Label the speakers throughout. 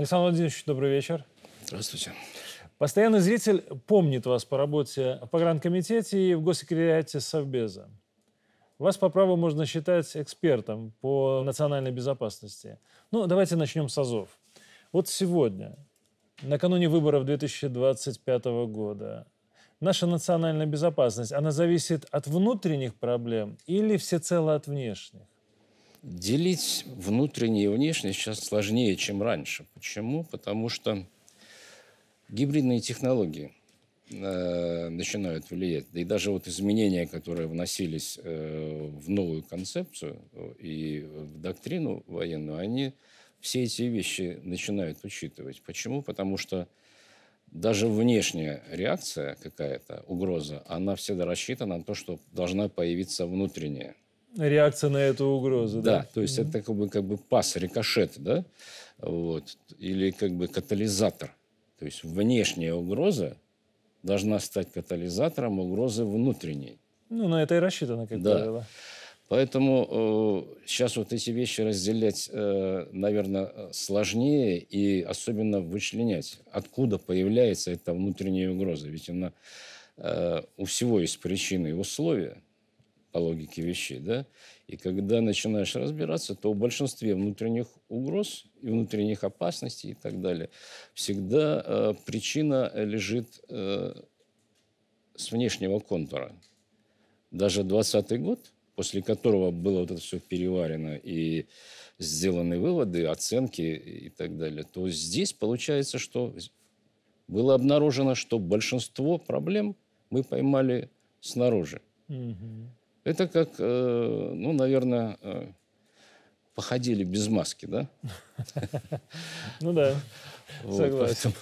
Speaker 1: Александр Владимирович, добрый вечер. Здравствуйте. Постоянный зритель помнит вас по работе в погранкомитете и в госсекретариате Совбеза. Вас по праву можно считать экспертом по национальной безопасности. Ну, давайте начнем с АЗОВ. Вот сегодня, накануне выборов 2025 года, наша национальная безопасность, она зависит от внутренних
Speaker 2: проблем
Speaker 1: или всецело от внешних?
Speaker 2: Делить внутреннее и внешнее сейчас сложнее, чем раньше. Почему? Потому что гибридные технологии э, начинают влиять. Да и даже вот изменения, которые вносились э, в новую концепцию э, и в доктрину военную, они все эти вещи начинают учитывать. Почему? Потому что даже внешняя реакция какая-то, угроза, она всегда рассчитана на то, что должна появиться внутренняя.
Speaker 1: Реакция на эту угрозу, да? Да,
Speaker 2: то есть mm-hmm. это как бы, как бы пас, рикошет, да? Вот. Или как бы катализатор. То есть внешняя угроза должна стать катализатором угрозы внутренней.
Speaker 1: Ну, на это и рассчитано,
Speaker 2: как да. правило. Поэтому э, сейчас вот эти вещи разделять, э, наверное, сложнее и особенно вычленять, откуда появляется эта внутренняя угроза. Ведь она э, у всего есть причины и условия по логике вещей, да? И когда начинаешь разбираться, то в большинстве внутренних угроз и внутренних опасностей и так далее всегда э, причина лежит э, с внешнего контура. Даже 20 год, после которого было вот это все переварено и сделаны выводы, оценки и так далее, то здесь получается, что было обнаружено, что большинство проблем мы поймали снаружи. Угу. Это как, э, ну, наверное, э, походили без маски, да? Ну да, согласен.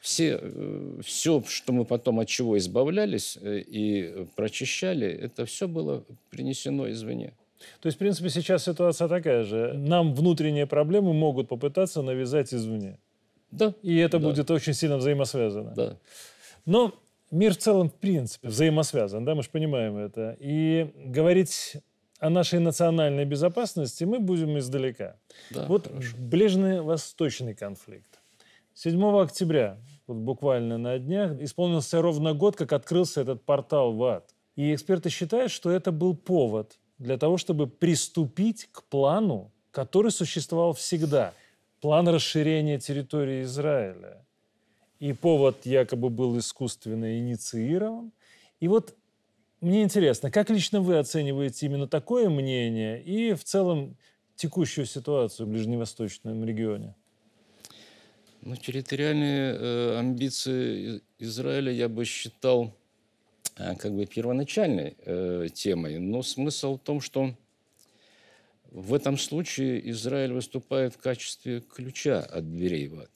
Speaker 2: Все, э, все, что мы потом от чего избавлялись э, и прочищали, это все было принесено извне.
Speaker 1: То есть, в принципе, сейчас ситуация такая же. Нам внутренние проблемы могут попытаться навязать извне. Да. И это да. будет очень сильно взаимосвязано. Да. Но Мир в целом, в принципе, взаимосвязан, да, мы же понимаем это. И говорить о нашей национальной безопасности мы будем издалека. Да, вот хорошо. ближневосточный конфликт. 7 октября, вот буквально на днях, исполнился ровно год, как открылся этот портал в ад. И эксперты считают, что это был повод для того, чтобы приступить к плану, который существовал всегда. План расширения территории Израиля – и повод якобы был искусственно инициирован. И вот мне интересно, как лично вы оцениваете именно такое мнение и в целом текущую ситуацию в ближневосточном
Speaker 2: регионе? Ну, территориальные э, амбиции Израиля я бы считал э, как бы первоначальной э, темой, но смысл в том, что в этом случае Израиль выступает в качестве ключа от дверей в ад.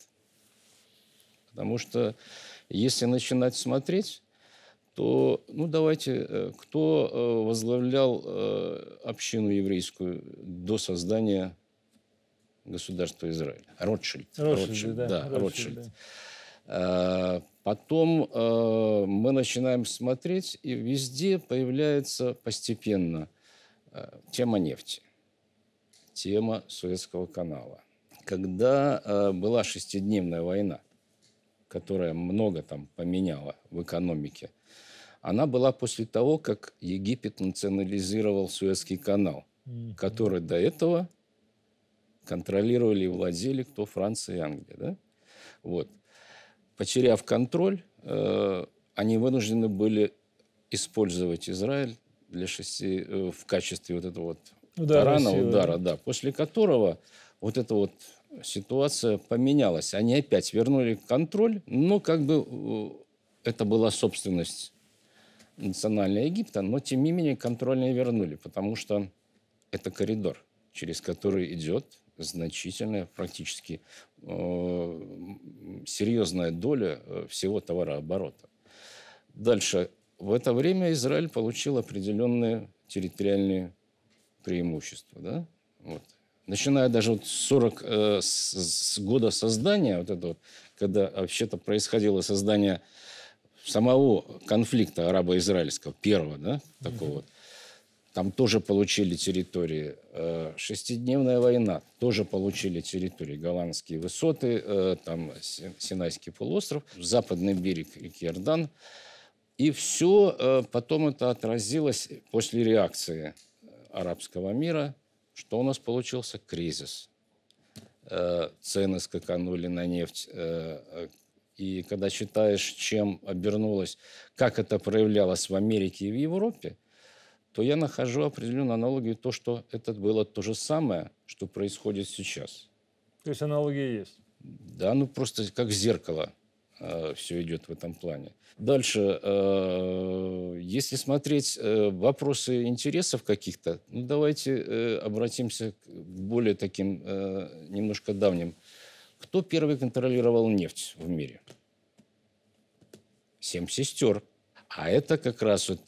Speaker 2: Потому что если начинать смотреть, то, ну, давайте, э, кто э, возглавлял э, общину еврейскую до создания государства Израиль? Ротшильд. Ротшильд, Ротшильд да. да Ротшильд. Ротшильд. Да. Потом мы начинаем смотреть, и везде появляется постепенно тема нефти, тема Советского канала. Когда была шестидневная война – которая много там поменяла в экономике, она была после того, как Египет национализировал Суэцкий канал, mm-hmm. который до этого контролировали и владели кто Франция и Англия. Да? Вот. Потеряв контроль, э, они вынуждены были использовать Израиль для шести, э, в качестве вот этого вот удара, тарана, удара, да. да, после которого вот это вот ситуация поменялась. Они опять вернули контроль, но как бы э, это была собственность национального Египта, но тем не менее контроль контрольные вернули, потому что это коридор, через который идет значительная, практически э, серьезная доля э, всего товарооборота. Дальше. В это время Израиль получил определенные территориальные преимущества. Да? Вот начиная даже вот 40, э, с, с года создания, вот это вот, когда вообще-то происходило создание самого конфликта арабо-израильского, первого, да, такого mm-hmm. вот, там тоже получили территории. Э, шестидневная война тоже получили территории. Голландские высоты, э, там Синайский полуостров, западный берег реки Иордан. И все э, потом это отразилось после реакции арабского мира – что у нас получился? Кризис. Э, цены скаканули на нефть. Э, э, и когда считаешь, чем обернулось, как это проявлялось в Америке и в Европе, то я нахожу определенную аналогию то, что это было то же самое, что происходит сейчас.
Speaker 1: То есть аналогия есть?
Speaker 2: Да, ну просто как зеркало. Э, все идет в этом плане. Дальше, э, если смотреть э, вопросы интересов каких-то, ну давайте обратимся к более таким немножко давним. Кто первый контролировал нефть в мире? Семь сестер. А это как раз вот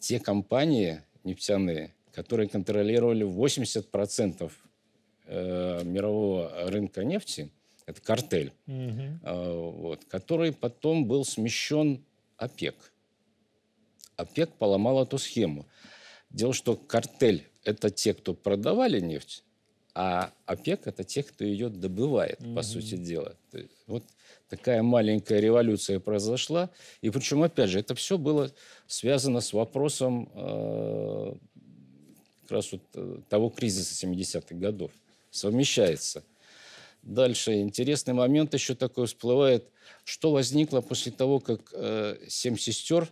Speaker 2: те компании нефтяные, которые контролировали 80% э, мирового рынка нефти – это картель, угу. вот, который потом был смещен ОПЕК. ОПЕК поломал эту схему. Дело, в том, что картель – это те, кто продавали нефть, а ОПЕК – это те, кто ее добывает, угу. по сути дела. вот такая маленькая революция произошла. И причем, опять же, это все было связано с вопросом э, как раз вот э, того кризиса 70-х годов. Совмещается – Дальше интересный момент еще такой всплывает, что возникло после того, как э, «Семь сестер»,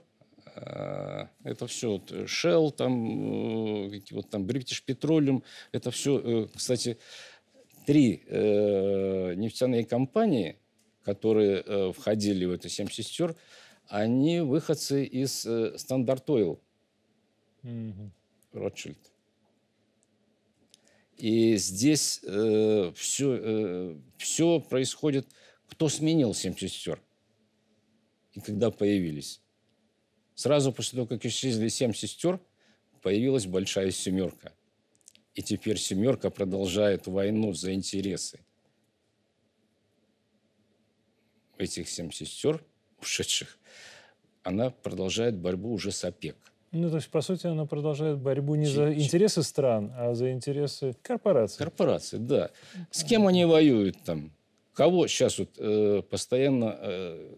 Speaker 2: э, это все вот, Shell, там, э, вот, там, British Petroleum, это все, э, кстати, три э, нефтяные компании, которые э, входили в это «Семь сестер», они выходцы из э, Standard Oil, mm-hmm. И здесь э, все, э, все происходит, кто сменил семь сестер и когда появились. Сразу после того, как исчезли семь сестер, появилась большая семерка. И теперь семерка продолжает войну за интересы этих семь сестер, ушедших. Она продолжает борьбу уже с ОПЕК.
Speaker 1: Ну, то есть, по сути, она продолжает борьбу не Ч- за
Speaker 2: интересы стран, а за интересы корпораций. Корпораций, да. С кем они воюют там? Кого сейчас вот э, постоянно э,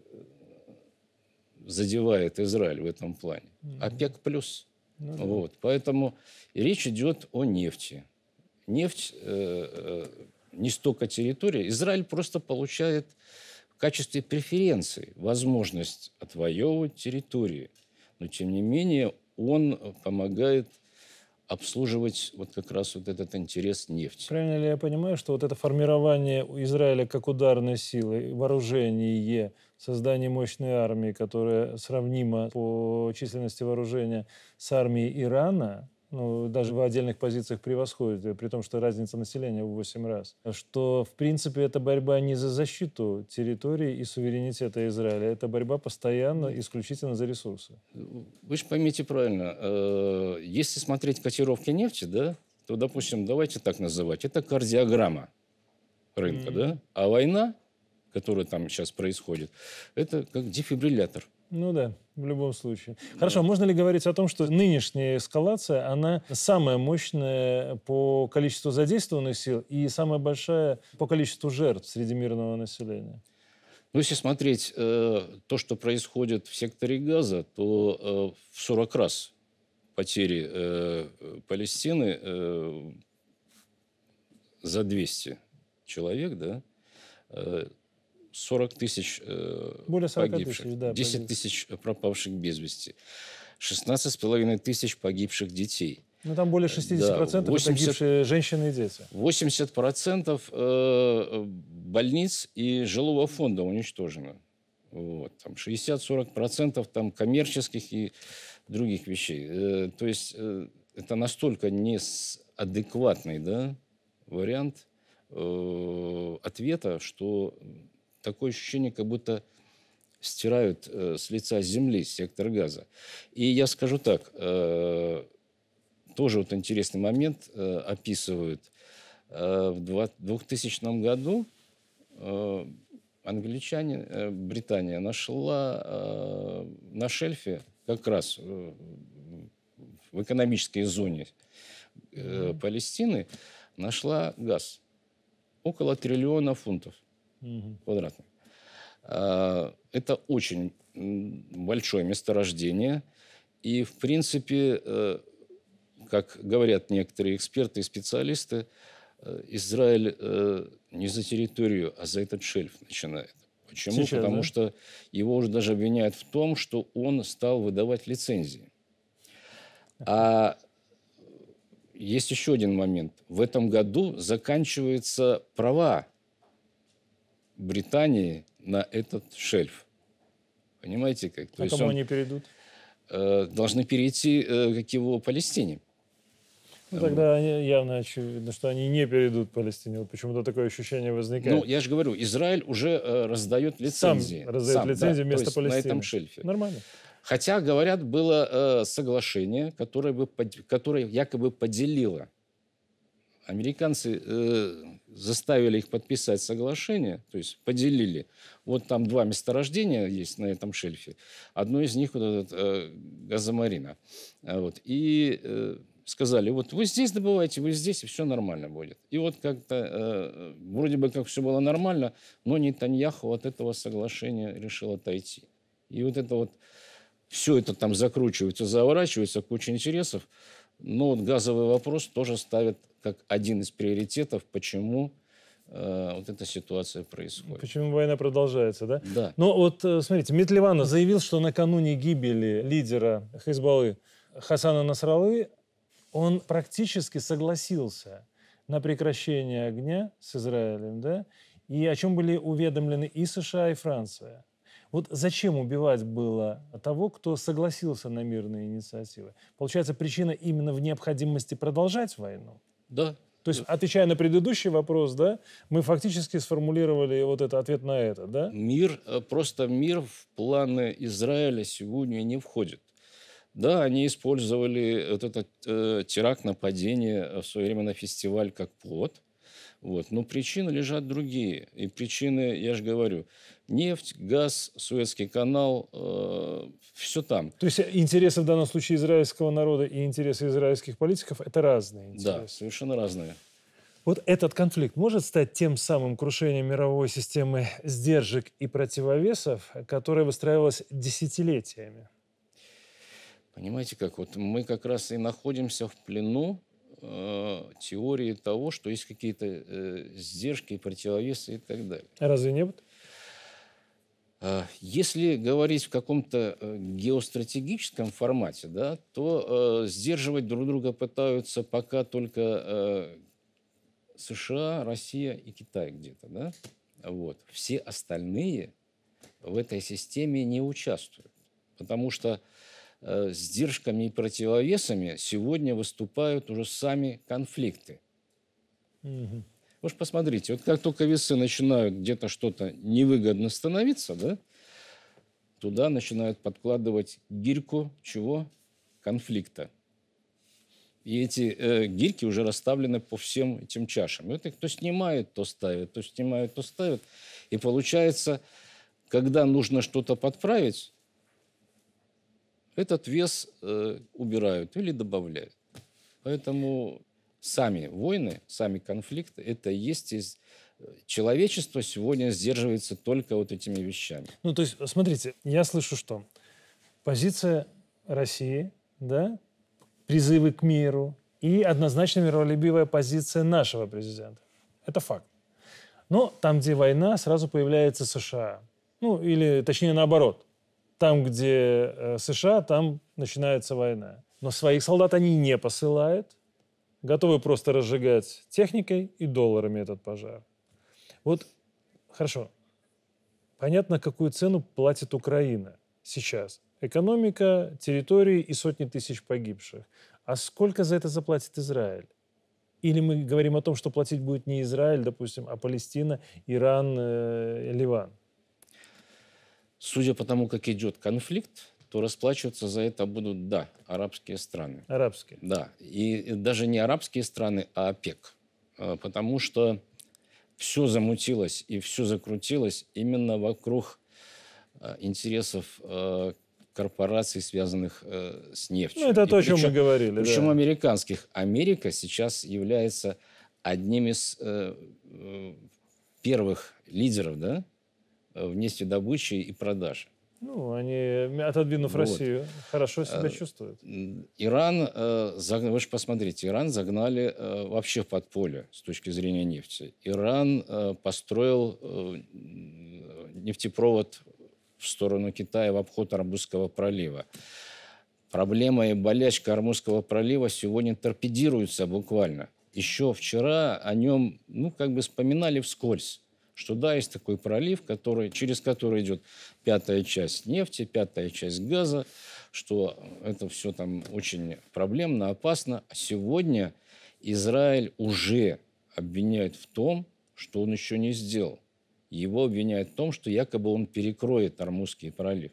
Speaker 2: задевает Израиль в этом плане? ОПЕК плюс. Ну, да. Вот. Поэтому речь идет о нефти. Нефть э, э, не столько территория. Израиль просто получает в качестве преференции возможность отвоевывать территории. Но, тем не менее, он э, помогает обслуживать вот как раз вот этот интерес нефти.
Speaker 1: Правильно ли я понимаю, что вот это формирование Израиля как ударной силы, вооружение, создание мощной армии, которая сравнима по численности вооружения с армией Ирана, ну, даже в отдельных позициях превосходит, э, при том, что разница населения в 8 раз. Что, в принципе, это борьба не за защиту территории и суверенитета Израиля, это борьба постоянно исключительно за ресурсы.
Speaker 2: Вы же поймите правильно, э, если смотреть котировки нефти, да, то, допустим, давайте так называть, это кардиограмма рынка, mm да, а война, которая там сейчас происходит, это как дефибриллятор.
Speaker 1: Ну да в любом случае. Хорошо, а можно ли говорить о том, что нынешняя эскалация, она самая мощная по количеству задействованных сил и самая большая по количеству жертв среди мирного населения?
Speaker 2: Ну, если смотреть э, то, что происходит в секторе газа, то э, в 40 раз потери э, Палестины э, за 200 человек, да, э, 40 тысяч э, Более 40 погибших, тысяч, да, 10 тысяч э, пропавших без вести, с половиной тысяч погибших детей.
Speaker 1: Ну, там более 60% э, да, 80, это погибшие женщины и дети.
Speaker 2: 80% э, больниц и жилого фонда уничтожено. Вот, там 60-40% там коммерческих и других вещей. Э, то есть э, это настолько неадекватный да, вариант э, – ответа, что такое ощущение, как будто стирают э, с лица земли сектор газа. И я скажу так, э, тоже вот интересный момент э, описывают. в 2000 году англичане, Британия нашла на шельфе как раз в экономической зоне э, Палестины нашла газ около триллиона фунтов угу. квадратных. А, это очень большое месторождение. И, в принципе, э, как говорят некоторые эксперты и специалисты, э, Израиль э, не за территорию, а за этот шельф начинает.
Speaker 1: Почему? Сейчас, Потому да? что
Speaker 2: его уже даже обвиняют в том, что он стал выдавать лицензии. А есть еще один момент. В этом году заканчиваются права Британии на этот шельф. Понимаете как? То а есть кому он, они перейдут? Э, должны перейти, э, как его, Палестине.
Speaker 1: Ну, тогда явно очевидно, что они не перейдут Палестине. Вот почему-то такое ощущение возникает. Ну,
Speaker 2: я же говорю, Израиль уже э, раздает лицензии. Сам раздает Сам, лицензии да, вместо есть Палестины. На этом шельфе. Нормально. Хотя, говорят, было э, соглашение, которое, бы, которое якобы поделило Американцы э, заставили их подписать соглашение, то есть поделили. Вот там два месторождения есть на этом шельфе. Одно из них вот этот, э, газомарина. А вот. И э, сказали, вот вы здесь добывайте, вы здесь, и все нормально будет. И вот как-то, э, вроде бы как все было нормально, но Нетаньяху от этого соглашения решил отойти. И вот это вот, все это там закручивается, заворачивается, куча интересов. Но ну, вот газовый вопрос тоже ставят как один из приоритетов, почему э, вот эта ситуация происходит.
Speaker 1: Почему война продолжается, да? Да. Но ну, вот, э, смотрите, Митливанов заявил, что накануне гибели лидера Хизбаллы Хасана Насралы он практически согласился на прекращение огня с Израилем, да, и о чем были уведомлены и США, и Франция. Вот зачем убивать было того, кто согласился на мирные инициативы? Получается, причина именно в необходимости продолжать войну? Да. То есть, отвечая на предыдущий вопрос, да,
Speaker 2: мы фактически сформулировали вот этот ответ на это, да? Мир, э, просто мир в планы Израиля сегодня не входит. Да, они использовали этот э, теракт, нападение э, в свое время на фестиваль как плод. Вот. Но причины лежат другие. И причины, я же говорю, нефть, газ, Суэцкий канал, э, все там. То
Speaker 1: есть интересы в данном случае израильского народа и интересы израильских политиков – это разные интересы? Да, совершенно разные. Вот этот конфликт может стать тем самым крушением мировой системы сдержек и противовесов, которая выстраивалась десятилетиями?
Speaker 2: Понимаете как? Вот мы как раз и находимся в плену э, теории того, что есть какие-то э, сдержки, противовесы и так далее. А разве не было? Э, если говорить в каком-то э, геостратегическом формате, да, то э, сдерживать друг друга пытаются пока только э, США, Россия и Китай где-то. Да? Вот. Все остальные в этой системе не участвуют, потому что э, сдержками и противовесами сегодня выступают уже сами конфликты. Угу. Вы же посмотрите, вот как только весы начинают где-то что-то невыгодно становиться, да, туда начинают подкладывать гирьку чего? Конфликта. И эти э, гирьки уже расставлены по всем этим чашам. И вот их то снимают, то ставят, то снимают, то ставят. И получается, когда нужно что-то подправить, этот вес э, убирают или добавляют. Поэтому сами войны, сами конфликты, это есть из э, человечество сегодня сдерживается только вот этими вещами.
Speaker 1: Ну, то есть, смотрите, я слышу, что позиция России, да, призывы к миру и однозначно миролюбивая позиция нашего президента. Это факт. Но там, где война, сразу появляется США. Ну, или точнее наоборот. Там, где э, США, там начинается война. Но своих солдат они не посылают – готовы просто разжигать техникой и долларами этот пожар. Вот, хорошо, понятно, какую цену платит Украина сейчас. Экономика, территории и сотни тысяч погибших. А сколько за это заплатит Израиль? Или мы говорим о том, что платить будет не Израиль, допустим, а Палестина, Иран, э, Ливан?
Speaker 2: Судя по тому, как идет конфликт, то расплачиваться за это будут, да, арабские страны. Арабские. Да. И даже не арабские страны, а ОПЕК. Э, потому что все замутилось и все закрутилось именно вокруг э, интересов э, корпораций, связанных с нефтью. Ну, это и то, о чем мы говорили. Причем да. американских. Америка сейчас является одним из первых лидеров да, в нефтедобыче и продаже.
Speaker 1: Ну, они, отодвинув вот. Россию, хорошо э, себя а, чувствуют.
Speaker 2: Иран, э, вы же посмотрите, Иран загнали э, вообще в подполье с точки зрения нефти. Иран построил нефтепровод в сторону Китая в обход Арбузского пролива. Проблема и болячка Армузского пролива сегодня торпедируется буквально. Еще вчера о нем, ну, как бы вспоминали вскользь что да, есть такой пролив, который, через который идет пятая часть нефти, пятая часть газа, что это все там очень проблемно, опасно. А сегодня Израиль уже обвиняет в том, что он еще не сделал. Его обвиняют в том, что якобы он перекроет Армузский пролив.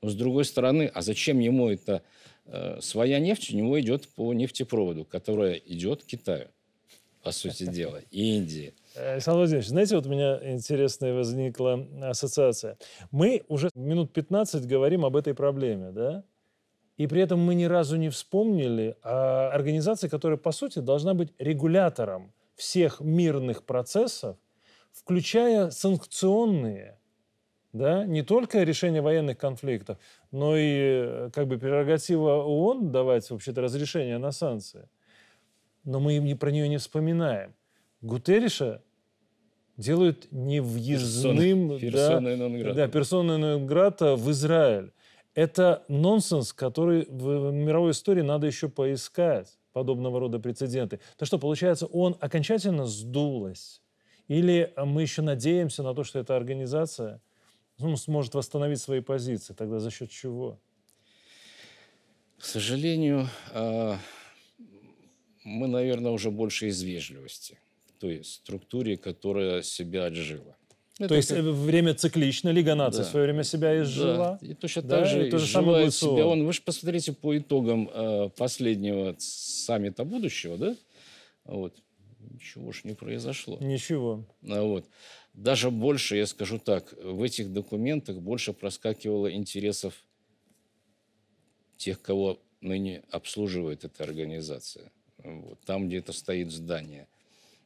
Speaker 2: Но с другой стороны, а зачем ему это? Э, своя нефть у него идет по нефтепроводу, которая идет к Китаю по сути дела, Индии.
Speaker 1: Э, Александр Владимирович, знаете, вот у меня интересная возникла ассоциация. Мы уже минут 15 говорим об этой проблеме, да? И при этом мы ни разу не вспомнили о организации, которая, по сути, должна быть регулятором всех мирных процессов, включая санкционные, да, не только решение военных конфликтов, но и э, как бы прерогатива ООН давать вообще-то разрешение на санкции – но мы им не про нее не вспоминаем. Гутериша делают невъездным... Персоной да, да, а, в Израиль. Это нонсенс, который в мировой истории надо еще поискать, подобного рода прецеденты. То что, получается, он окончательно сдулась? Или а, мы еще надеемся на то, что эта организация ну, сможет восстановить свои
Speaker 2: позиции? Тогда за счет чего? К сожалению, а, мы, наверное, уже больше из вежливости, то есть структуре, которая себя отжила. Это то есть как... Э, время
Speaker 1: циклично, Лига наций да. в свое время себя изжила. Да. И точно да? так же и то же самое себя. Он,
Speaker 2: вы же посмотрите по итогам э, последнего саммита будущего, да? Вот. Ничего уж не произошло. Ничего. А вот. Даже больше, я скажу так, в этих документах больше проскакивало интересов тех, кого ныне обслуживает эта организация вот, там, где это стоит здание.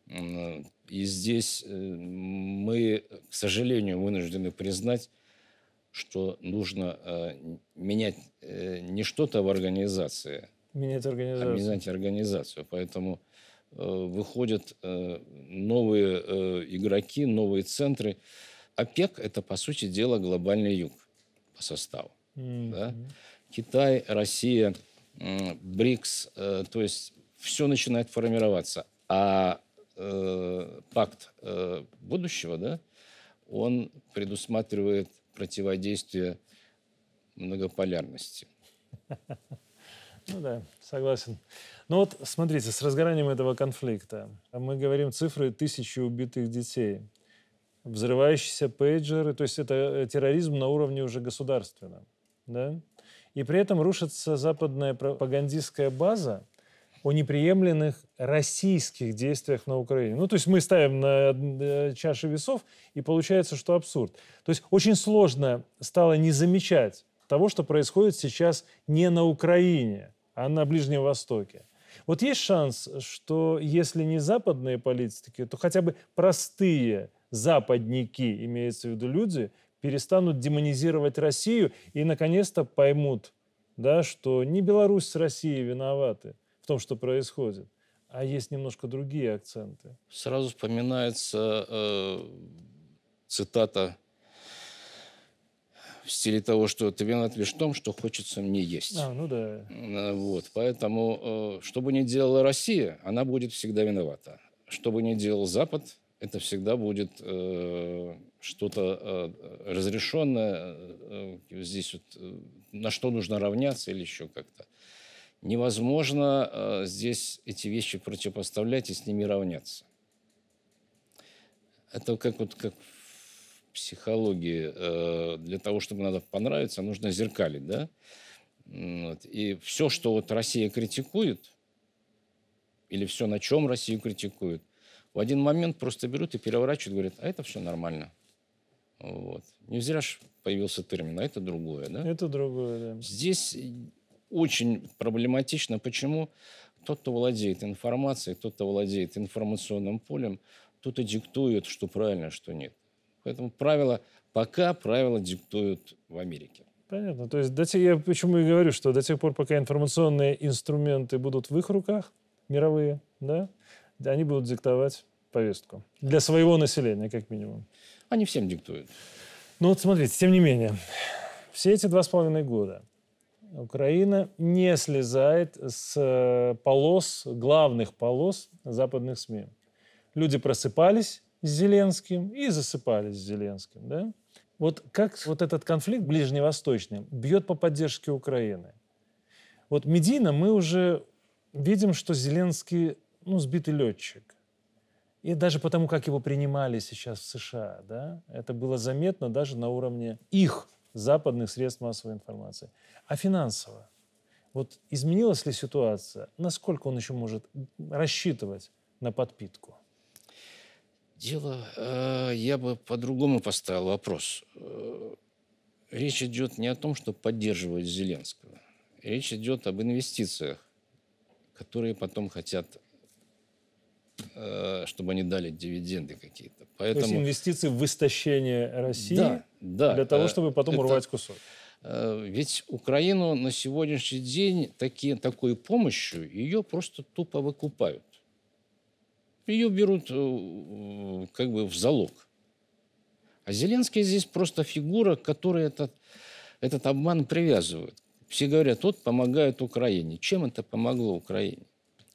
Speaker 2: И здесь э, мы, к сожалению, вынуждены признать, что нужно э, менять э, не что-то в организации,
Speaker 1: менять а организацию. а менять
Speaker 2: организацию. Поэтому выходят новые игроки, новые центры. ОПЕК – это, по сути дела, глобальный юг по составу. Mm-hmm. Да? Китай, Россия, БРИКС, то есть все начинает формироваться. А э, пакт э, будущего, да, он предусматривает противодействие многополярности.
Speaker 1: Ну да, согласен. Ну вот, смотрите, с разгоранием этого конфликта мы говорим цифры тысячи убитых детей, взрывающиеся пейджеры, то есть это э, терроризм на уровне уже государственном, да? И при этом рушится западная пропагандистская база, о неприемленных российских действиях на Украине. Ну, то есть мы ставим на э, чашу весов, и получается, что абсурд. То есть очень сложно стало не замечать того, что происходит сейчас не на Украине, а на Ближнем Востоке. Вот есть шанс, что если не западные политики, то хотя бы простые западники, имеется в виду люди, перестанут демонизировать Россию и наконец-то поймут, да, что не Беларусь с Россией виноваты – в том, что происходит. А есть немножко другие акценты.
Speaker 2: Сразу вспоминается э, цитата в стиле того, что ты виноват лишь в том, что хочется мне есть. А, ну да. Э, вот, поэтому, э, что бы ни делала Россия, она будет всегда виновата. Что бы ни делал Запад, это всегда будет э, что-то э, разрешенное. Э, э здесь вот, э, на что нужно равняться или еще как-то невозможно э, здесь эти вещи противопоставлять и с ними равняться. Это как вот как в психологии. Э, для того, чтобы надо понравиться, нужно зеркалить, да? Вот. И все, что вот Россия критикует, или все, на чем Россию критикуют, в один момент просто берут и переворачивают, говорят, а это все нормально. Вот. Не зря же появился термин, а это другое, да? Это другое, да. Здесь очень проблематично. Почему? Тот, кто владеет информацией, тот, кто владеет информационным полем, тот и диктует, что правильно, что нет. Поэтому правила, пока правила диктуют в Америке.
Speaker 1: Понятно. То есть до тех, я почему и говорю, что до тех пор, пока информационные инструменты будут в их руках, мировые, да, они будут диктовать повестку. Для своего населения, как минимум. Они всем диктуют. Ну вот смотрите, тем не менее, все эти два с половиной года – Украина не слезает с э, полос, главных полос западных СМИ. Люди просыпались с Зеленским и засыпались с Зеленским. Да? Вот как вот этот конфликт ближневосточный бьет по поддержке Украины? Вот медийно мы уже видим, что Зеленский ну, сбитый летчик. И даже потому, как его принимали сейчас в США, да, это было заметно даже на уровне их западных средств массовой информации. А финансово? Вот изменилась ли ситуация? Насколько он еще может рассчитывать на подпитку?
Speaker 2: Дело, э, я бы по-другому поставил вопрос. Э, речь идет не о том, что поддерживать Зеленского. Речь идет об инвестициях, которые потом хотят Э, чтобы они дали дивиденды какие-то. Поэтому... То есть
Speaker 1: инвестиции в истощение России да, да, для того, э, чтобы потом это... урвать кусок.
Speaker 2: Э, ведь Украину на сегодняшний день таки, такой помощью ее просто тупо выкупают. Ее берут как бы в залог. А Зеленский здесь просто фигура, которой этот, этот обман привязывают. Все говорят, вот помогает Украине. Чем это помогло Украине?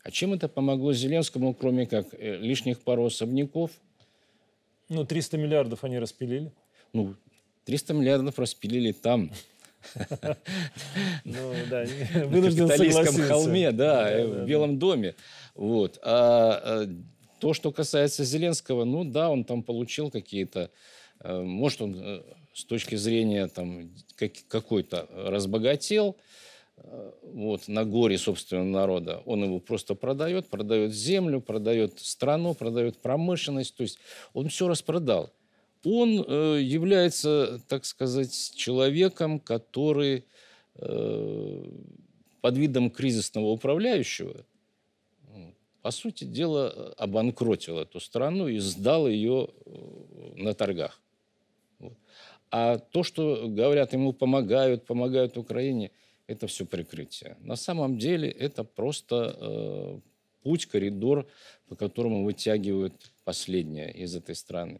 Speaker 2: А чем это помогло Зеленскому, кроме как э, лишних пару особняков? Ну, 300 миллиардов они распилили. Ну, 300 миллиардов распилили там. Ну, да, вынужден согласиться. На капиталистском холме, да, э, в Белом доме. Вот. А э, то, что касается Зеленского, ну да, он там получил какие-то, может, он с точки зрения там какой-то разбогател, вот, на горе собственного народа. Он его просто продает, продает землю, продает страну, продает промышленность. То есть он все распродал. Он э, является, так сказать, человеком, который э, под видом кризисного управляющего, по сути дела, обанкротил эту страну и сдал ее э, на торгах. Вот. А то, что говорят, ему помогают, помогают Украине – это все прикрытие. На самом деле это просто э, путь, коридор, по которому вытягивают последнее из этой страны.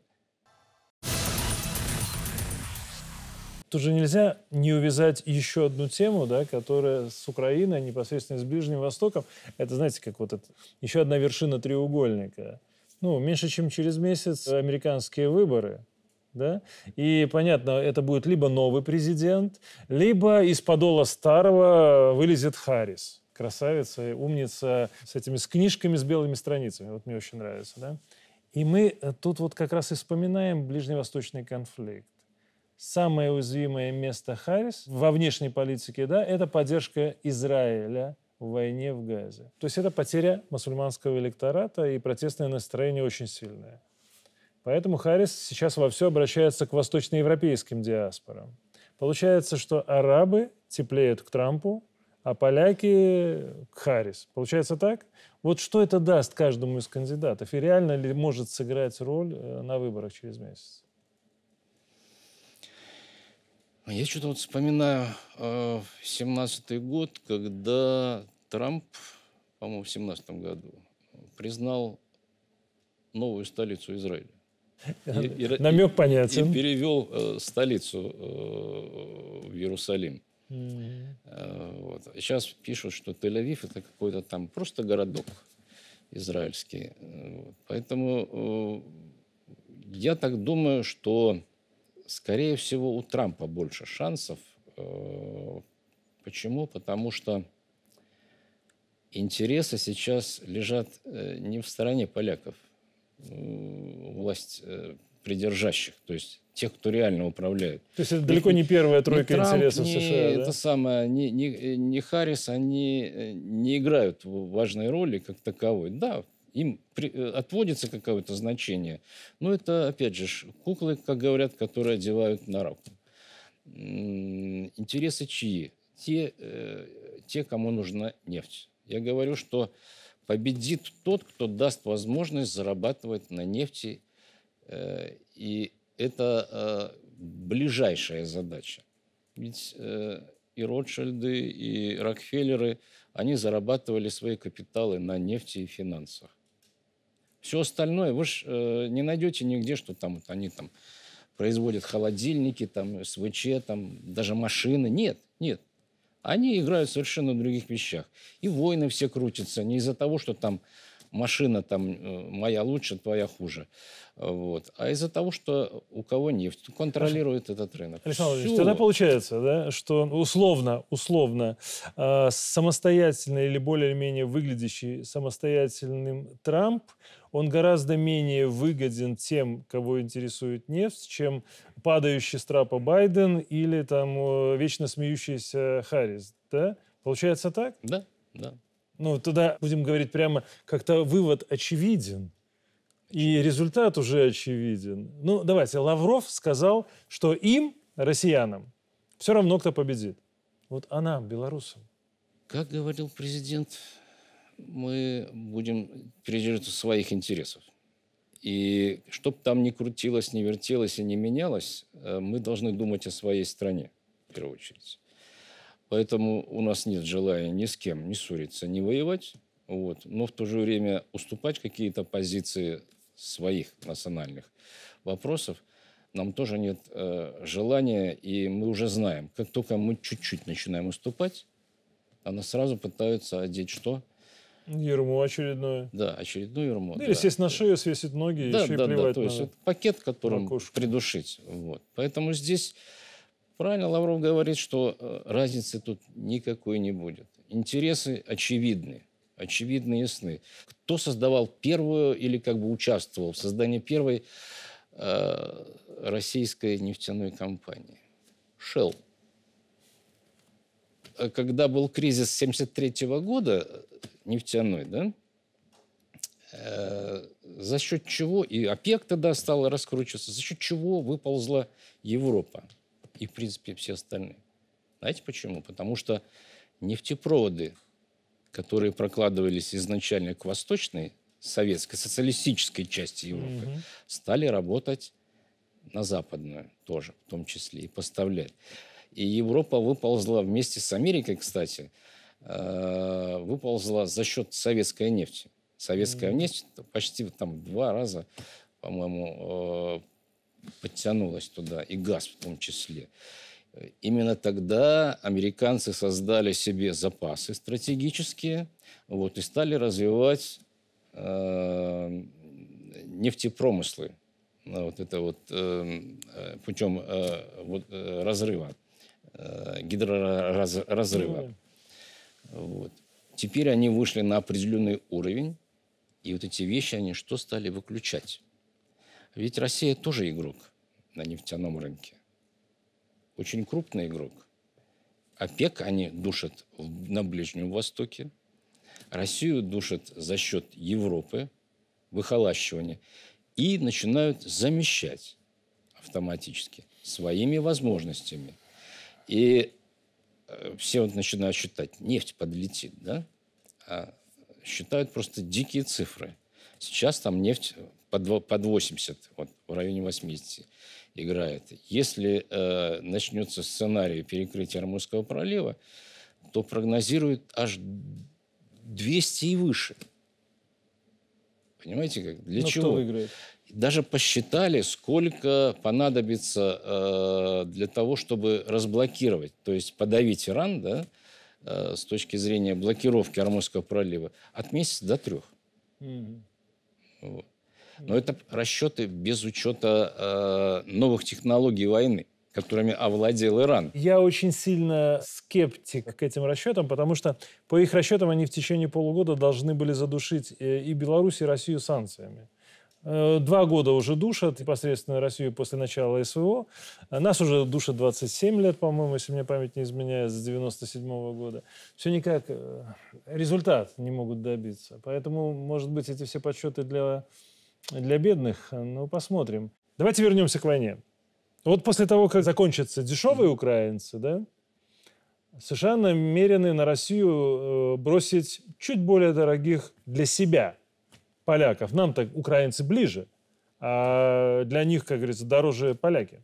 Speaker 1: Тут же нельзя не увязать еще одну тему, да, которая с Украиной, непосредственно с Ближним Востоком. Это, знаете, как вот это, еще одна вершина треугольника. Ну, меньше чем через месяц американские выборы – да? И, понятно, это будет либо новый президент, либо из подола старого вылезет Харрис. Красавица и умница с этими с книжками с белыми страницами. Вот мне очень нравится. Да? И мы э, тут вот как раз и вспоминаем ближневосточный конфликт. Самое уязвимое место Харрис во внешней политике, да, это поддержка Израиля в войне в Газе. То есть это потеря мусульманского электората и протестное настроение очень сильное. Поэтому Харрис сейчас во все обращается к восточноевропейским диаспорам. Получается, что арабы теплеют к Трампу, а поляки к Харрис. Получается так? Вот что это даст каждому из кандидатов? И реально ли может сыграть роль э, на выборах через месяц?
Speaker 2: Я что-то вот вспоминаю э, год, когда Трамп, по-моему, в семнадцатом году признал новую столицу Израиля. Э, и, Намек понятен. И перевел э, столицу э, в Иерусалим. Mm-hmm. вот. Сейчас пишут, что Тель-Авив это какой-то там просто городок израильский. Э, вот. Поэтому э, я так думаю, что скорее всего у Трампа больше шансов. Э, почему? Потому что интересы сейчас лежат не в стороне поляков – власть э, придержащих, то есть тех, кто реально управляет. То есть это далеко не первая тройка ни Трамп, интересов США, да? Это самое, ни, не ни Харрис, они э, не играют важной роли как таковой. Да, им при, э, отводится какое-то значение, но это, опять же, куклы, как говорят, которые одевают на руку. Интересы чьи? Те, те, кому нужна нефть. Я говорю, что Победит тот, кто даст возможность зарабатывать на нефти. Э, и это э, ближайшая задача. Ведь э, и Ротшильды, и Рокфеллеры, они зарабатывали свои капиталы на нефти и финансах. Все остальное вы же не найдете нигде, что там вот они там производят холодильники, там СВЧ, там даже машины. Нет, нет. Они играют совершенно в других вещах. И войны все крутятся не из-за того, что там машина там э, моя лучше, твоя хуже. Вот. А из-за того, что у кого нефть, контролирует Хорошо. этот рынок. Александр Владимирович, тогда получается,
Speaker 1: да, что ну, условно, условно э, самостоятельный или более-менее выглядящий самостоятельным Трамп – он гораздо менее выгоден тем, кого интересует нефть, чем падающий с Байден или там э, вечно смеющийся Харрис, да? Получается так? Да, да. Ну, тогда будем говорить прямо, как-то вывод очевиден. И результат уже очевиден. Ну, давайте, Лавров сказал, что им, россиянам, все равно, кто победит. Вот она, белорусам. Как говорил президент
Speaker 2: мы будем придерживаться своих интересов. И чтобы там ни крутилось, ни вертелось и не менялось, э, мы должны думать о своей стране, в первую очередь. Поэтому у нас нет желания ни с кем не ссориться, не воевать, вот, но в то же время уступать какие-то позиции своих национальных вопросов нам тоже нет э, желания, и мы уже знаем, как только мы чуть-чуть начинаем уступать, она сразу пытается одеть что?
Speaker 1: Ермо очередное.
Speaker 2: Да, очередное ермо. Да, ну, да. сесть на шею, свесить ноги да, еще да, и плевать да, то есть это пакет, которым Макушку. придушить. Вот. Поэтому здесь правильно Лавров говорит, что э, разницы тут никакой не будет. Интересы очевидны, очевидны ясны. Кто создавал первую или как бы участвовал в создании первой э, российской нефтяной компании? Shell а когда был кризис 1973 года, нефтяной, да? Э, за счет чего, и ОПЕК тогда стала раскручиваться, за счет чего выползла Европа и, в принципе, все остальные. Знаете почему? Потому что нефтепроводы, которые прокладывались изначально к восточной советской, социалистической части Европы, угу. стали работать на западную тоже, в том числе, и поставлять. И Европа выползла вместе с Америкой, кстати, Э, выползла за счет советской нефти. Советская нефть почти там два раза, по-моему, э, подтянулась туда, и газ в том числе. Именно тогда американцы создали себе запасы стратегические вот, и стали развивать э, нефтепромыслы вот это вот э, путем э, вот, э, разрыва, э, гидроразрыва. Mm. Вот. Теперь они вышли на определенный уровень, и вот эти вещи они что стали выключать? Ведь Россия тоже игрок на нефтяном рынке. Очень крупный игрок. ОПЕК они душат на Ближнем Востоке. Россию душат за счет Европы, выхолащивания. И начинают замещать автоматически своими возможностями. И Э, все вот начинают считать, нефть подлетит, да? А считают просто дикие цифры. Сейчас там нефть под, 80, вот, в районе 80 играет. Если э, начнется сценарий перекрытия Армузского пролива, то прогнозируют аж 200 и выше. Понимаете, как? Для Но ну, чего? Кто выиграет? даже посчитали, сколько понадобится э, для того, чтобы разблокировать, то есть подавить Иран да, э, с точки зрения блокировки Армузского пролива, от месяца до трех. Mm-hmm. Вот. Но это расчеты без учета э, новых технологий войны которыми овладел Иран. Я очень
Speaker 1: сильно скептик к этим расчетам, потому что по их расчетам они в течение полугода должны были задушить э, и Беларусь, и Россию санкциями. Э, два года уже душат непосредственно Россию после начала СВО. Э, нас уже душат 27 лет, по-моему, если мне память не изменяет, с 97 -го года. Все никак э, результат не могут добиться. Поэтому, может быть, эти все подсчеты для, для бедных, но ну, посмотрим. Давайте вернемся к войне. Вот после того, как закончатся дешевые украинцы, да, США намерены на Россию бросить чуть более дорогих для себя – поляков. Нам-то украинцы ближе, а для них, как говорится, дороже поляки.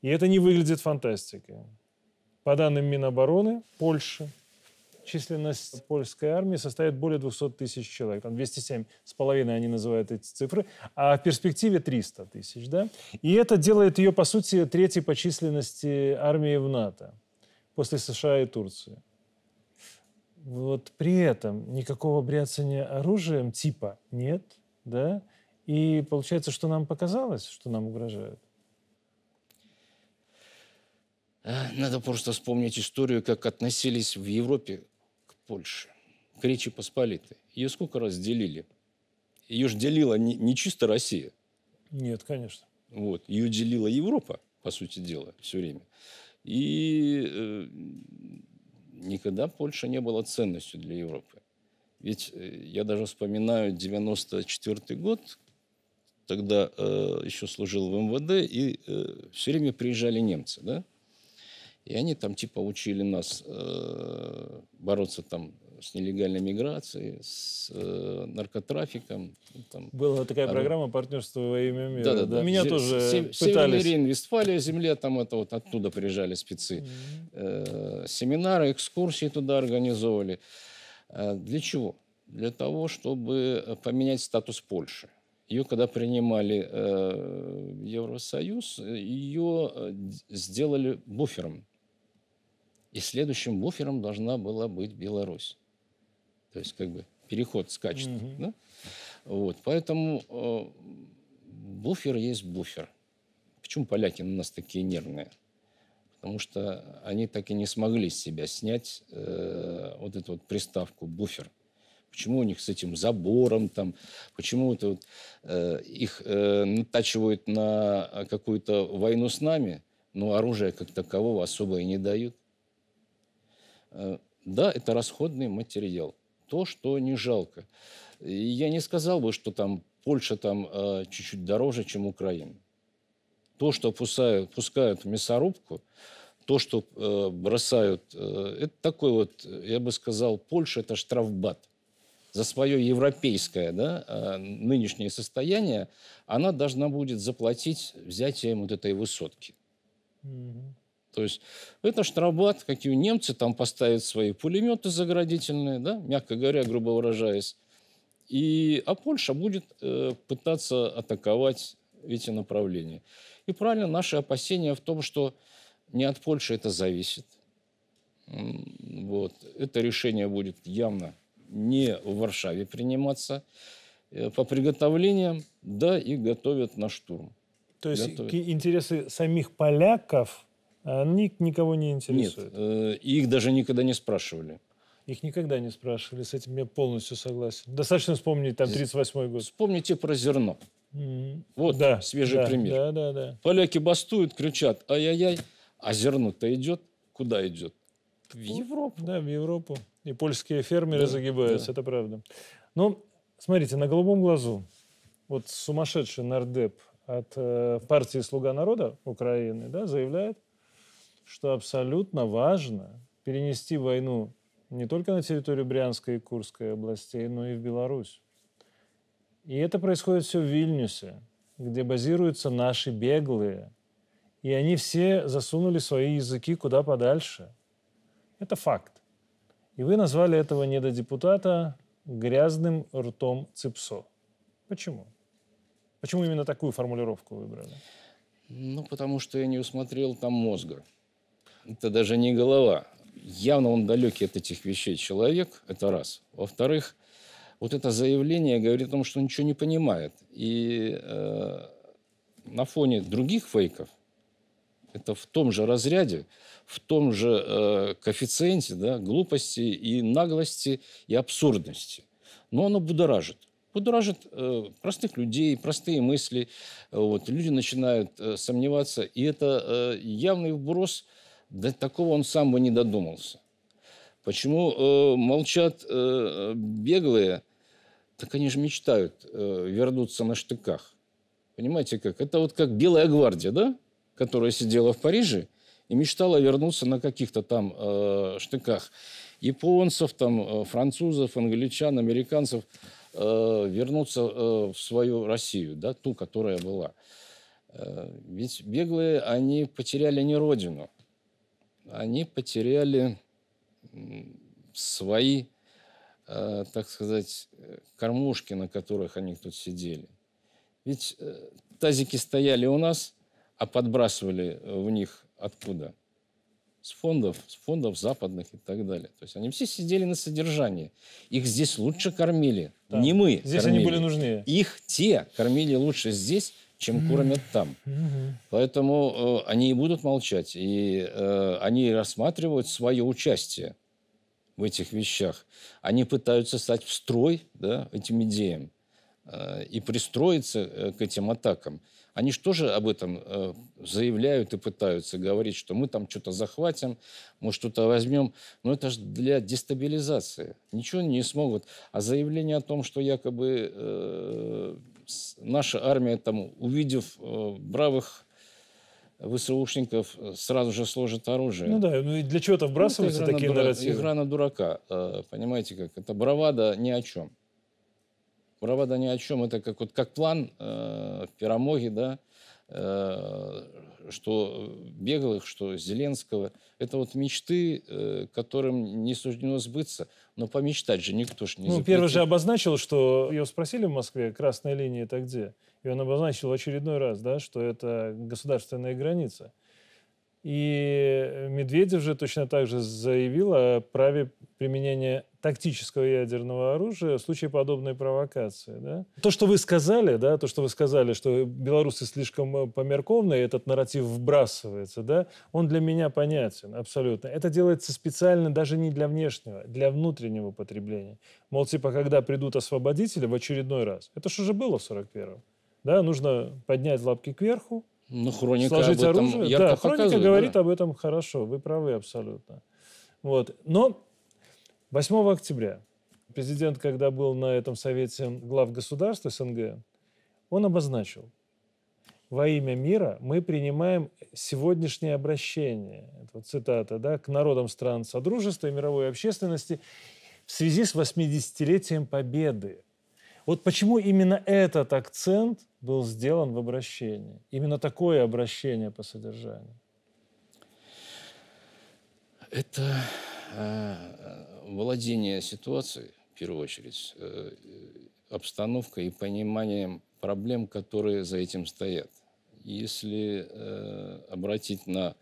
Speaker 1: И это не выглядит фантастикой. По данным Минобороны Польши, численность польской армии составит более 200 тысяч человек. Там 207 с половиной они называют эти цифры, а в перспективе 300 тысяч. Да? И это делает ее, по сути, третьей по численности армии в НАТО после США и Турции вот при этом никакого бряцания оружием типа нет, да? И получается, что нам показалось,
Speaker 2: что нам угрожают? Надо просто вспомнить историю, как относились в Европе к Польше, к Речи Посполитой. Ее сколько раз делили? Ее же делила не, не чисто Россия.
Speaker 1: Нет, конечно.
Speaker 2: Вот. Ее делила Европа, по сути дела, все время. И э, никогда Польша не была ценностью для Европы. Ведь э, я даже вспоминаю 94 год, тогда э, еще служил в МВД, и э, все время приезжали немцы, да? И они там типа учили нас э, бороться там с нелегальной миграцией, с э, наркотрафиком. Ну, там, Была такая а, программа
Speaker 1: «Партнерство во имя мира». Да, да, да. Меня Зе- тоже пытались. Северный Рейн,
Speaker 2: Вестфалия, земля, там это вот оттуда приезжали спецы. Mm-hmm. Э, семинары, экскурсии туда организовывали. Э, для чего? Для того, чтобы э, поменять статус Польши. Ее, когда принимали э, Евросоюз, э, ее э, сделали буфером. И следующим буфером должна была быть Беларусь. То есть как бы переход скачет. Mm -hmm. Да? Вот, поэтому э, буфер есть буфер. Почему поляки у нас такие нервные? Потому что они так и не смогли с себя снять э, вот эту вот приставку буфер. Почему у них с этим забором там? Почему это вот, э, их э, натачивают на какую-то войну с нами, но оружия как такового особо и не дают? Э, да, это расходный материал то, что не жалко. И я не сказал бы, что там Польша там э, чуть-чуть дороже, чем Украина. То, что пускают, пускают в мясорубку, то, что э, бросают, э, это такой вот, я бы сказал, Польша это штрафбат. За свое европейское да, э, нынешнее состояние она должна будет заплатить взятием вот этой высотки. Mm-hmm. То есть это наш Рабат, какие немцы там поставят свои пулеметы заградительные, да, мягко говоря, грубо выражаясь. И, а Польша будет э, пытаться атаковать эти направления. И правильно, наши опасения в том, что не от Польши это зависит. Вот. Это решение будет явно не в Варшаве приниматься э, по приготовлениям, да, и готовят на штурм. То есть готовят.
Speaker 1: интересы самих поляков а ник никого не интересует.
Speaker 2: Нет, э, их даже никогда не спрашивали.
Speaker 1: Их никогда не спрашивали, с этим я полностью согласен.
Speaker 2: Достаточно вспомнить там 38-й год. Вспомните про зерно. Mm-hmm. Вот да, свежий да, пример. Да, да, да. Поляки бастуют, кричат, ай-яй-яй, а зерно-то идет? Куда идет?
Speaker 1: В ну, Европу. Да, в Европу. И польские фермеры да, загибаются, да. это правда. Но, ну, смотрите, на голубом глазу вот сумасшедший нардеп от э, партии «Слуга народа» Украины да, заявляет, что абсолютно важно перенести войну не только на территорию Брянской и Курской областей, но и в Беларусь. И это происходит все в Вильнюсе, где базируются наши беглые. И они все засунули свои языки куда подальше. Это факт. И вы назвали этого недодепутата грязным
Speaker 2: ртом Ципсо. Почему? Почему именно такую формулировку выбрали? Ну, потому что я не усмотрел там мозга это даже не голова. Явно он далекий от этих вещей человек, это раз. Во-вторых, вот это заявление говорит о том, что он ничего не понимает. И э, на фоне других фейков, это в том же разряде, в том же э, коэффициенте да, глупости и наглости и абсурдности. Но оно будоражит. Будоражит э, простых людей, простые мысли. Вот, люди начинают э, сомневаться. И это э, явный вброс до такого он сам бы не додумался. Почему э, молчат э, беглые? Так они же мечтают э, вернуться на штыках. Понимаете как? Это вот как Белая гвардия, да? Которая сидела в Париже и мечтала вернуться на каких-то там э, штыках. Японцев, там, э, французов, англичан, американцев э, вернуться э, в свою Россию, да, ту, которая была. Э, ведь беглые, они потеряли не родину – они потеряли свои, э, так сказать, кормушки, на которых они тут сидели. Ведь э, тазики стояли у нас, а подбрасывали в них откуда? С фондов, с фондов западных и так далее. То есть они все сидели на содержании. Их здесь лучше кормили, да. не мы. Здесь кормили. они были нужнее. Их те кормили лучше здесь, чем mm-hmm. там. Mm-hmm. Поэтому э, они и будут молчать, и э, они рассматривают свое участие в этих вещах. Они пытаются стать в строй да, этим идеям э, и пристроиться э, к этим атакам. Они же тоже об этом э, заявляют и пытаются говорить, что мы там что-то захватим, мы что-то возьмем. Но это же для дестабилизации. Ничего не смогут. А заявление о том, что якобы э, наша армия, там, увидев э, бравых ВСУшников, э, сразу же сложит оружие. Ну да, ну и для чего-то ну, вбрасываются ну, такие на дура... нарративы? Игра на дурака, э, понимаете как? Это бравада ни о чем. Бравада ни о чем. Это как, вот, как план э, в Пирамоге, да, э, что э, беглых, что Зеленского. Это вот мечты, э, которым не суждено сбыться. Но помечтать же никто же не Ну, запретил. первый же
Speaker 1: обозначил, что ее спросили в Москве, красная линия это где? И он обозначил в очередной раз, да, что это государственная граница. И Медведев же точно так же заявил о праве применения тактического ядерного оружия в случае подобной провокации. Да? То, что вы сказали, да, то, что вы сказали, что белорусы слишком э, померковны, этот нарратив вбрасывается, да, он для меня понятен абсолютно. Это делается специально даже не для внешнего, для внутреннего потребления. Мол, типа, когда придут освободители в очередной раз, это же уже было в 41-м, да, нужно поднять лапки кверху, ну, хроника сложить об этом оружие. Ярко да, хроника говорит да. об этом хорошо, вы правы абсолютно. Вот. Но 8 октября президент, когда был на этом совете глав государств СНГ, он обозначил, во имя мира мы принимаем сегодняшнее обращение, это вот цитата, да, к народам стран Содружества и мировой общественности в связи с 80-летием Победы. Вот почему именно этот акцент был сделан в обращении? Именно такое обращение по содержанию?
Speaker 2: Это э, владение ситуацией, в первую очередь, э, э, обстановкой и пониманием проблем, которые за этим стоят. Если э, обратить на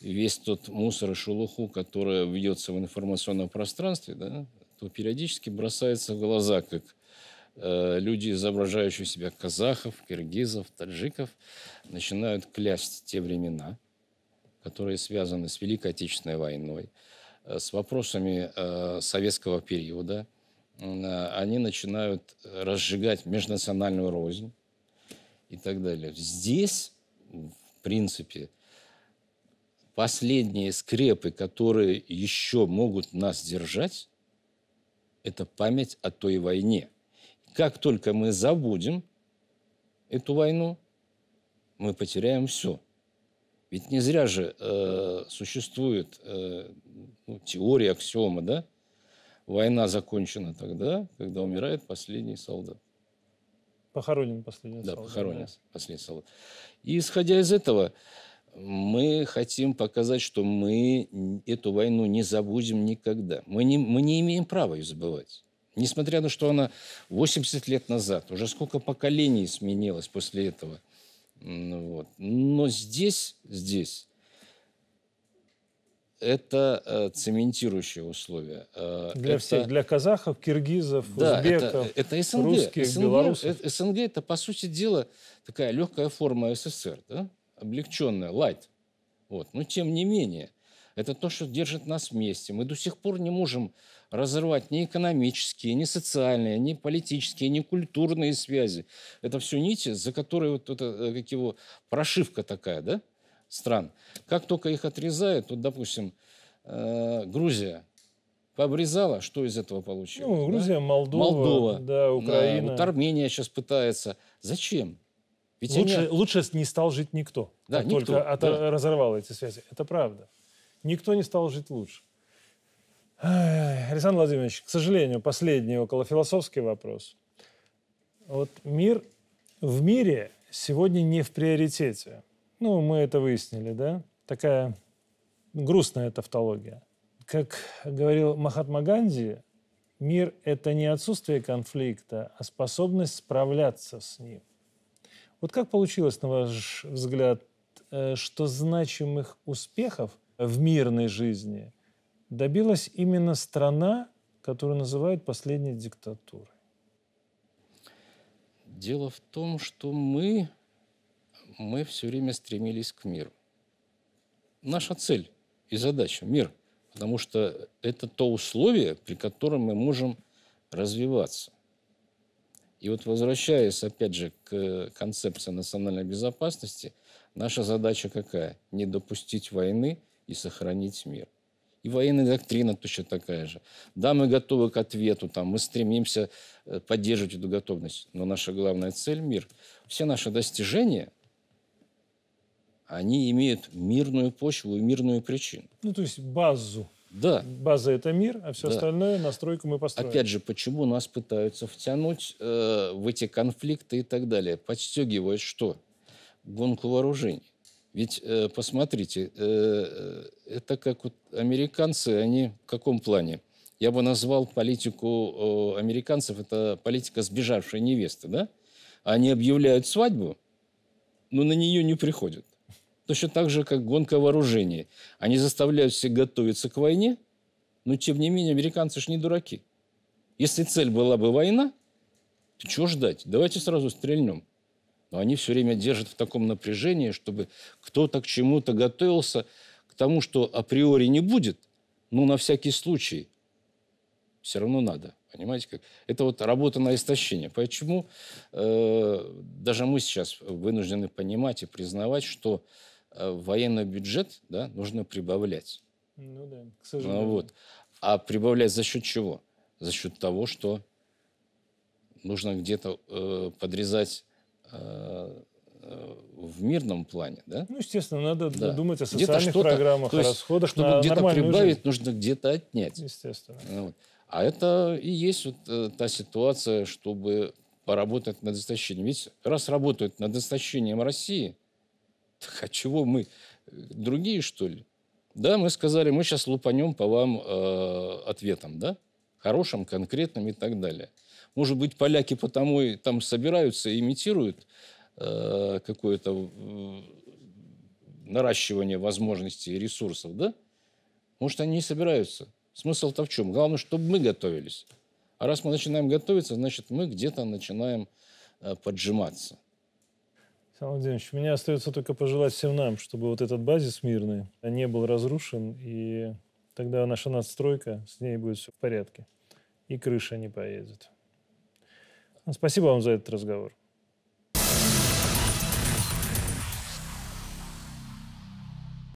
Speaker 2: весь тот мусор и шелуху, которая ведется в информационном пространстве, да, то периодически бросается в глаза, как люди, изображающие себя казахов, киргизов, таджиков, начинают клясть те времена, которые связаны с Великой Отечественной войной, Э, с вопросами э, советского периода. Э, они начинают разжигать межнациональную рознь и так далее. Здесь, в принципе, последние скрепы, которые еще могут нас держать, это память о той войне. Как только мы забудем эту войну, мы потеряем все – ведь не зря же э, существует э, ну, теория, аксиома, да? Война закончена тогда, когда умирает последний солдат.
Speaker 1: Похоронен последний солдат. да, солдат. Похоронен да,
Speaker 2: последний солдат. И исходя из этого, мы хотим показать, что мы эту войну не забудем никогда. Мы не, мы не имеем права ее забывать. Несмотря на то, что она 80 лет назад, уже сколько поколений сменилось после этого – ну вот. Но здесь, здесь это э, цементирующее условие. Э, для это... всех, для казахов, киргизов, да, узбеков, это, это СНГ. русских, СНГ, белорусов. Это, СНГ это, по сути дела, такая легкая форма СССР, да? облегченная, лайт. Вот. Но тем не менее, это то, что держит нас вместе. Мы до сих пор не можем разорвать ни экономические, ни социальные, ни политические, ни культурные связи. Это все нити, за которые вот это, э, как его, прошивка такая, да, стран. Как только их отрезают, вот, допустим, э, Грузия, пообрезала, что из этого получилось? Ну, Грузия, да? Молдова, Молдова, да, Украина. Да, вот Армения сейчас пытается. Зачем? Ведь лучше, они... лучше
Speaker 1: не стал жить никто, да, никто, только да. Э,
Speaker 2: разорвал эти связи.
Speaker 1: Это правда. Никто не стал жить лучше. Александр Владимирович, к сожалению, последний около философский вопрос. Вот мир в мире сегодня не в приоритете. Ну, мы это выяснили, да? Такая грустная тавтология. Как говорил Махатма Ганди, мир – это не отсутствие конфликта, а способность справляться с ним. Вот как получилось, на ваш взгляд, э, что значимых успехов в мирной жизни – добилась именно страна, которую называют последней диктатурой?
Speaker 2: Дело в том, что мы, мы все время стремились к миру. Наша цель и задача – мир. Потому что это то условие, при котором мы можем развиваться. И вот возвращаясь, опять же, к концепции национальной безопасности, наша задача какая? Не допустить войны и сохранить мир. И военная доктрина точно такая же. Да, мы готовы к ответу, там, мы стремимся э, поддерживать эту готовность, но наша главная цель – мир. Все наши достижения, они имеют мирную почву и мирную причину. Ну, то есть
Speaker 1: базу.
Speaker 2: Да. База – это мир, а все да. остальное – настройку мы построим. Опять же, почему нас пытаются втянуть э, в эти конфликты и так далее? Подстегивают что? Гонку вооружений. Ведь э, посмотрите, э, э, это как вот американцы, они в каком плане? Я бы назвал политику американцев, это политика сбежавшей невесты, да? Они объявляют свадьбу, но на нее не приходят. Точно так же, как гонка вооружений. Они заставляют всех готовиться к войне, но тем не менее американцы же не дураки. Если цель была бы война, то чего ждать? Давайте сразу стрельнем но они все время держат в таком напряжении, чтобы кто-то к чему-то готовился, к тому, что априори не будет, но ну, на всякий случай все равно надо. Понимаете, как? Это вот работа на истощение. Почему э, даже мы сейчас вынуждены понимать и признавать, что э, военный бюджет да, нужно прибавлять. Ну да, к сожалению. Ну, вот. А прибавлять за счет чего? За счет того, что нужно где-то э, подрезать Э, в мирном плане, да?
Speaker 1: Ну, естественно, надо да. думать о социальных что программах, то есть, расходах чтобы где-то прибавить, жизнь. нужно где-то отнять. Естественно. Э,
Speaker 2: вот. А это и есть вот э, та ситуация, чтобы поработать над истощением. Ведь раз работают над истощением России, так а чего мы? Другие, что ли? Да, мы сказали, мы сейчас лупанем по вам э, ответом, да? Хорошим, конкретным и так далее. Может быть, поляки потому и там собираются, и имитируют э, какое-то э, наращивание возможностей и ресурсов, да? Может, они не собираются. Смысл-то в чем? Главное, чтобы мы готовились. А раз мы начинаем готовиться, значит, мы где-то начинаем э, поджиматься.
Speaker 1: Александр Владимирович, мне остается только пожелать всем нам, чтобы вот этот базис мирный не был разрушен, и тогда наша надстройка, с ней будет все в порядке. И крыша не поедет. Ну, спасибо вам за этот разговор.